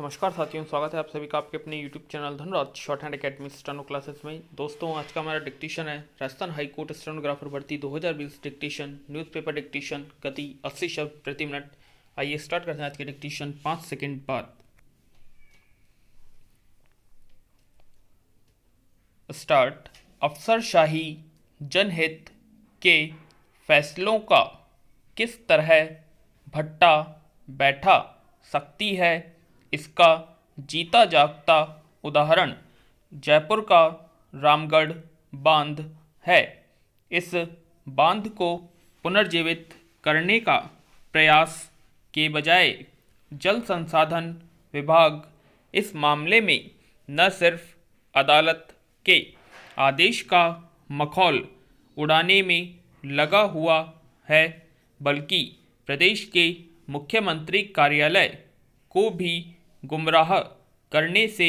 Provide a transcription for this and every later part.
नमस्कार साथियों स्वागत है आप सभी का आपके अपने YouTube channel Dhanraj shorthand academy steno classes में दोस्तों आज का हमारा डिक्टेशन है राजस्थान हाई कोर्ट स्टेनोग्राफर भर्ती 2020 डिक्टेशन न्यूज़पेपर डिक्टेशन गति 80 शब्द प्रति मिनट आइए स्टार्ट करते हैं आज के डिक्टेशन पाँच सेकेंड बाद स्टार्ट अफसरशाही जनहित के फैसलों का किस तरह भट्टा बैठा सकती है इसका जीता जागता उदाहरण जयपुर का रामगढ़ बांध है इस बांध को पुनर्जीवित करने का प्रयास के बजाय जल संसाधन विभाग इस मामले में न सिर्फ अदालत के आदेश का मखौल उड़ाने में लगा हुआ है बल्कि प्रदेश के मुख्यमंत्री कार्यालय को भी गुमराह करने से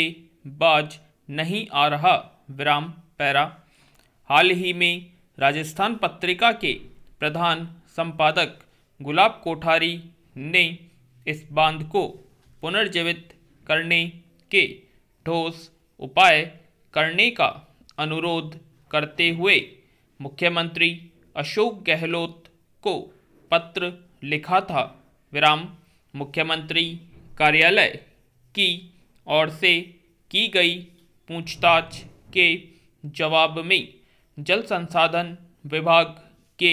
बाज नहीं आ रहा विराम पैरा हाल ही में राजस्थान पत्रिका के प्रधान संपादक गुलाब कोठारी ने इस बांध को पुनर्जीवित करने के ठोस उपाय करने का अनुरोध करते हुए मुख्यमंत्री अशोक गहलोत को पत्र लिखा था विराम मुख्यमंत्री कार्यालय की ओर से की गई पूछताछ के जवाब में जल संसाधन विभाग के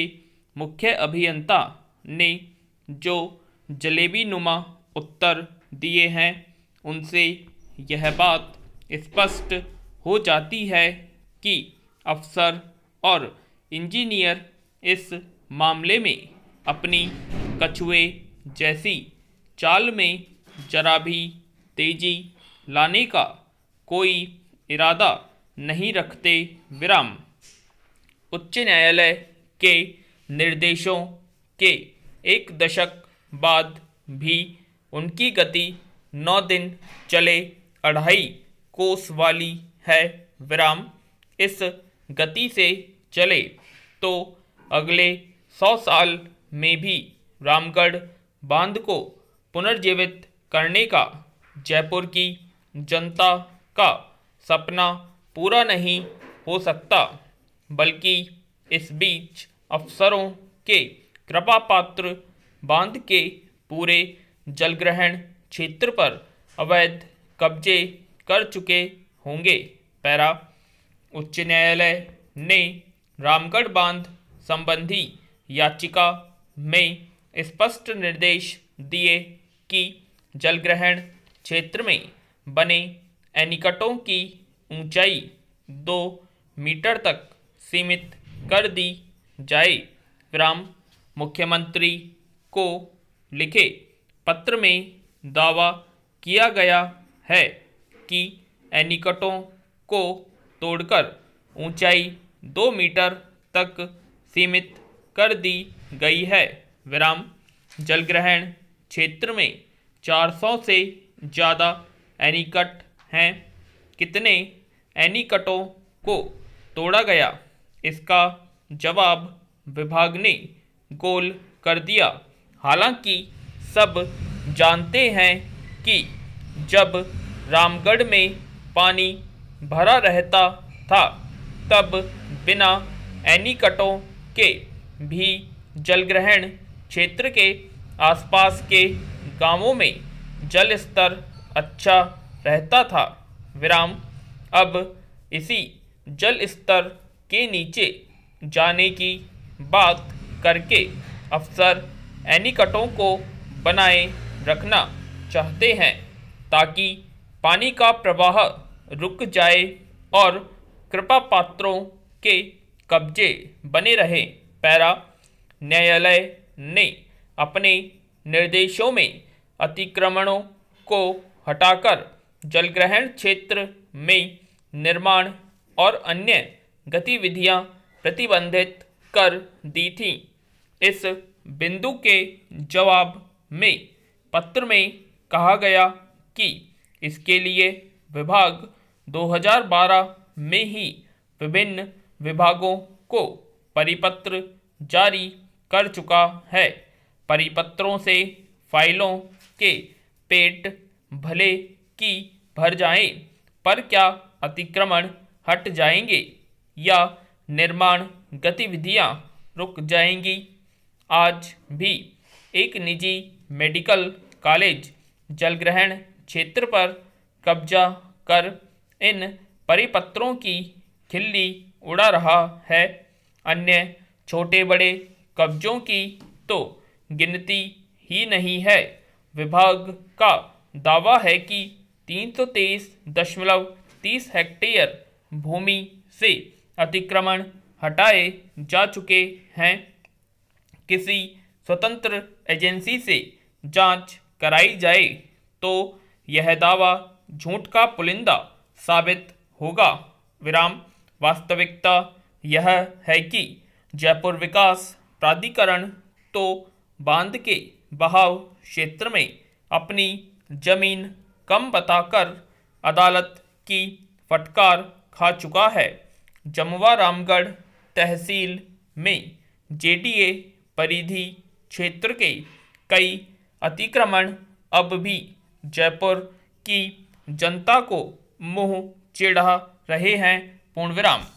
मुख्य अभियंता ने जो जलेबी नुमा उत्तर दिए हैं उनसे यह बात स्पष्ट हो जाती है कि अफसर और इंजीनियर इस मामले में अपनी कछुए जैसी चाल में जरा भी तेजी लाने का कोई इरादा नहीं रखते विराम उच्च न्यायालय के निर्देशों के एक दशक बाद भी उनकी गति नौ दिन चले अढ़ाई कोस वाली है विराम इस गति से चले तो अगले सौ साल में भी रामगढ़ बांध को पुनर्जीवित करने का जयपुर की जनता का सपना पूरा नहीं हो सकता बल्कि इस बीच अफसरों के कृपा पात्र बांध के पूरे जलग्रहण क्षेत्र पर अवैध कब्जे कर चुके होंगे पैरा उच्च न्यायालय ने रामगढ़ बांध संबंधी याचिका में स्पष्ट निर्देश दिए कि जलग्रहण क्षेत्र में बने एनिकटों की ऊंचाई दो मीटर तक सीमित कर दी जाए विराम मुख्यमंत्री को लिखे पत्र में दावा किया गया है कि एनिकटों को तोड़कर ऊंचाई दो मीटर तक सीमित कर दी गई है विराम जलग्रहण क्षेत्र में 400 से ज़्यादा एनीकट हैं कितने एनीकटों को तोड़ा गया इसका जवाब विभाग ने गोल कर दिया हालांकि सब जानते हैं कि जब रामगढ़ में पानी भरा रहता था तब बिना एनीकटों के भी जलग्रहण क्षेत्र के आसपास के गांवों में जल स्तर अच्छा रहता था विराम अब इसी जल स्तर के नीचे जाने की बात करके अफसर एनीकटों को बनाए रखना चाहते हैं ताकि पानी का प्रवाह रुक जाए और कृपा पात्रों के कब्जे बने रहे पैरा न्यायालय ने अपने निर्देशों में अतिक्रमणों को हटाकर जलग्रहण क्षेत्र में निर्माण और अन्य गतिविधियां प्रतिबंधित कर दी थी इस बिंदु के जवाब में पत्र में कहा गया कि इसके लिए विभाग 2012 में ही विभिन्न विभागों को परिपत्र जारी कर चुका है परिपत्रों से फाइलों के पेट भले की भर जाएं पर क्या अतिक्रमण हट जाएंगे या निर्माण गतिविधियां रुक जाएंगी आज भी एक निजी मेडिकल कॉलेज जलग्रहण क्षेत्र पर कब्जा कर इन परिपत्रों की खिल्ली उड़ा रहा है अन्य छोटे बड़े कब्जों की तो गिनती ही नहीं है विभाग का दावा है कि तीन सौ तेईस दशमलव तीस हेक्टेयर भूमि से अतिक्रमण हटाए जा चुके हैं किसी स्वतंत्र एजेंसी से जांच कराई जाए तो यह दावा झूठ का पुलिंदा साबित होगा विराम वास्तविकता यह है कि जयपुर विकास प्राधिकरण तो बांध के बहाव क्षेत्र में अपनी जमीन कम बताकर अदालत की फटकार खा चुका है जमवा रामगढ़ तहसील में जेडीए परिधि क्षेत्र के कई अतिक्रमण अब भी जयपुर की जनता को मुंह चिढ़ा रहे हैं पूर्णविराम